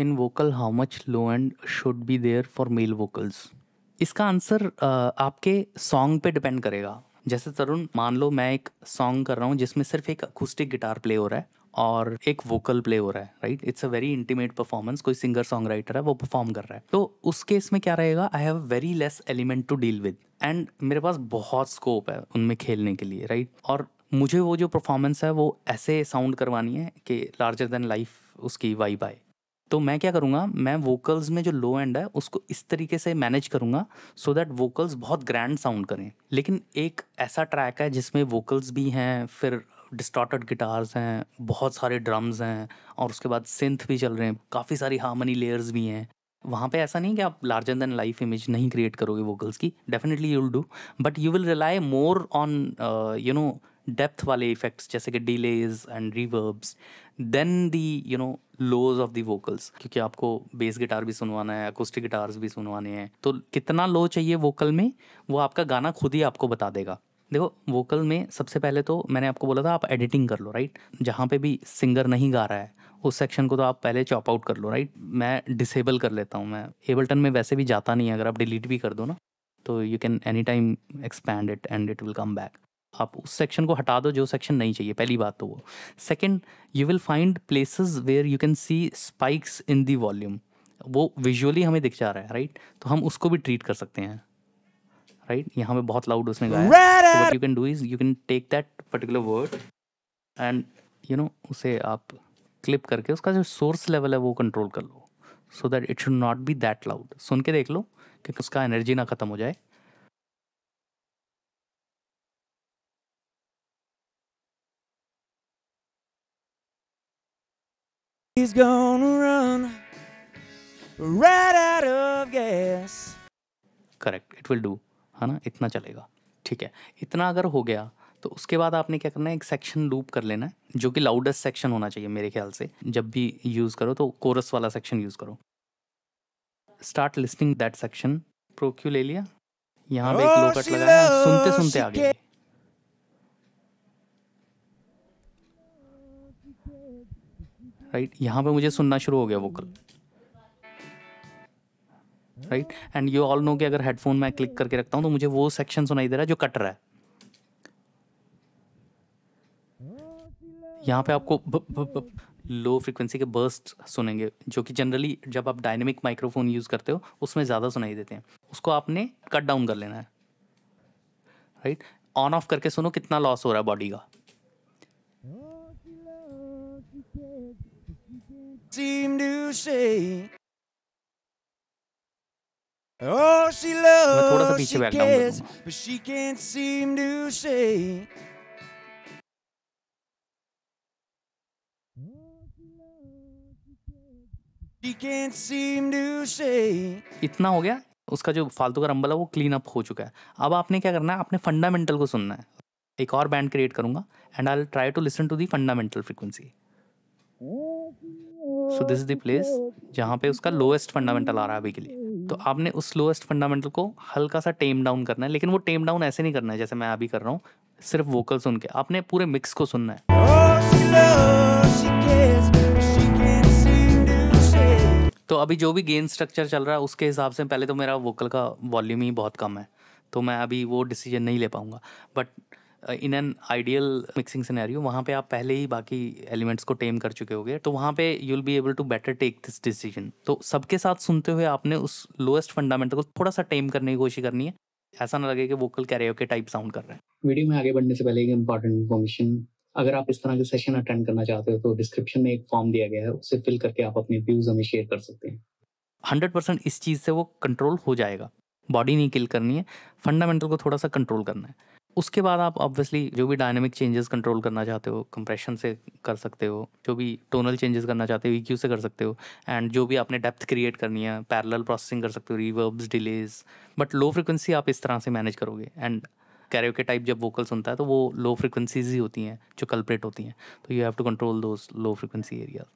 In vocal how much low and should be there for male vocals इसका answer आपके song पे depend करेगा जैसे तरुण मान लो मैं एक सॉन्ग कर रहा हूँ जिसमें सिर्फ एक अकूस्टिक गिटार प्ले हो रहा है और एक वोकल प्ले हो रहा है right it's a very intimate performance कोई सिंगर सॉन्ग राइटर है वो परफॉर्म कर रहा है तो उस केस में क्या रहेगा I have very less element to deal with and मेरे पास बहुत स्कोप है उनमें खेलने के लिए राइट right? और मुझे वो जो परफॉर्मेंस है वो ऐसे साउंड करवानी है कि लार्जर देन लाइफ उसकी वाई बाय तो मैं क्या करूँगा मैं वोकल्स में जो लो एंड है उसको इस तरीके से मैनेज करूँगा सो दैट वोकल्स बहुत ग्रैंड साउंड करें लेकिन एक ऐसा ट्रैक है जिसमें वोकल्स भी हैं फिर डिस्टॉर्टेड गिटार्स हैं बहुत सारे ड्रम्स हैं और उसके बाद सिंथ भी चल रहे हैं काफ़ी सारी हार्मनी लेयर्स भी हैं वहाँ पे ऐसा नहीं कि आप लार्जर देन लाइफ इमेज नहीं क्रिएट करोगे वोकल्स की definitely you will do but you will rely more on you know depth वाले इफेक्ट्स जैसे कि delays and reverbs then the you know lows of the vocals क्योंकि आपको bass guitar भी सुनवाना है अकोस्टिक गिटार्स भी सुनवाने हैं तो कितना लो चाहिए वोकल में वो आपका गाना खुद ही आपको बता देगा देखो वोकल में सबसे पहले तो मैंने आपको बोला था आप एडिटिंग कर लो राइट जहाँ पे भी सिंगर नहीं गा रहा है उस सेक्शन को तो आप पहले चॉप आउट कर लो राइट मैं डिसेबल कर लेता हूँ मैं एबल्टन में वैसे भी जाता नहीं है अगर आप डिलीट भी कर दो ना तो you can any time expand it and it will come back आप उस सेक्शन को हटा दो जो सेक्शन नहीं चाहिए पहली बात तो वो second you will find places where you can see spikes in the volume वो विजुअली हमें दिख जा रहा है राइट तो हम उसको भी ट्रीट कर सकते हैं राइट यहाँ पे बहुत लाउड उसने गाया you can do is you can take that particular word and you know उसे आप क्लिप करके उसका जो सोर्स लेवल है वो कंट्रोल कर लो so that it should not be that loud सुन के देख लो कि उसका एनर्जी ना ख़त्म हो जाए He's gonna run right out of gas. Correct. It will do. है ना इतना चलेगा ठीक है इतना अगर हो गया तो उसके बाद आपने क्या करना है एक सेक्शन लूप कर लेना है जो कि लाउडेस्ट सेक्शन होना चाहिए मेरे ख्याल से जब भी यूज़ करो तो कोरस वाला सेक्शन यूज़ करो start listening that section Pro Q ले लिया यहाँ पे एक लो कट लगाया सुनते सुनते आगे राइट यहाँ पे मुझे सुनना शुरू हो गया vocal right and you all know कि अगर हेडफोन में क्लिक करके रखता हूँ तो मुझे वो सेक्शन सुनाई दे रहा है जो कट रहा है यहाँ पे आपको ब, ब, ब, लो फ्रिक्वेंसी के बर्स्ट सुनेंगे जो कि जनरली जब आप डायनेमिक माइक्रोफोन यूज़ करते हो उसमें ज़्यादा सुनाई देते हैं उसको आपने कट डाउन कर लेना है राइट ऑन ऑफ करके सुनो कितना लॉस हो रहा है बॉडी का seem to say. Oh, she loves, she cares, but she can't seem to say. इतना हो गया उसका जो फालतू का रंबल है वो क्लीन अप हो चुका है अब आपने क्या करना है आपने फंडामेंटल को सुनना है एक और बैंड क्रिएट करूंगा and I try to listen to the fundamental frequency so this is the place जहाँ पे उसका लोएस्ट फंडामेंटल आ रहा है अभी के लिए तो आपने उस लोएस्ट फंडामेंटल को हल्का सा टेम डाउन करना है लेकिन वो टेम डाउन ऐसे नहीं करना है जैसे मैं अभी कर रहा हूँ सिर्फ वोकल सुन के आपने पूरे मिक्स को सुनना है तो अभी जो भी गेन स्ट्रक्चर चल रहा है उसके हिसाब से पहले तो मेरा वोकल का वॉल्यूम ही बहुत कम है तो मैं अभी वो डिसीजन नहीं ले पाऊंगा but in an ideal mixing scenario वहाँ पे आप पहले ही बाकी एलिमेंट्स को टेम कर चुके होंगे तो वहाँ पे you will be able to better take this decision तो सबके साथ सुनते हुए आपने उस लोएस्ट फंडामेंटल को थोड़ा सा टेम करने की कोशिश करनी है ऐसा ना लगे कि वोकल कैरियोके टाइप साउंड कर रहे हैं वीडियो में आगे बढ़ने से पहले एक इंपॉर्टेंट इन्फॉर्मेशन अगर आप इस तरह के सेशन अटेंड करना चाहते हो तो डिस्क्रिप्शन में एक फॉर्म दिया गया है उसे फिल करके आप अपने व्यूज हमें शेयर कर सकते हैं हंड्रेड परसेंट इस चीज़ से वो कंट्रोल हो जाएगा बॉडी नहीं किल करनी है फंडामेंटल को थोड़ा सा कंट्रोल करना है उसके बाद आप ऑब्वियसली जो भी डायनेमिक चेंजेस कंट्रोल करना चाहते हो कंप्रेशन से कर सकते हो जो भी टोनल चेंजेस करना चाहते हो ई e से कर सकते हो एंड जो भी आपने डेप्थ क्रिएट करनी है पैरल प्रोसेसिंग कर सकते हो reverbs delays but low frequency आप इस तरह से मैनेज करोगे एंड के टाइप जब वोकल सुनता है तो वो लो फ्रिक्वेंसीज ही होती हैं जो कल्परेट होती हैं तो you have to control those low frequency areas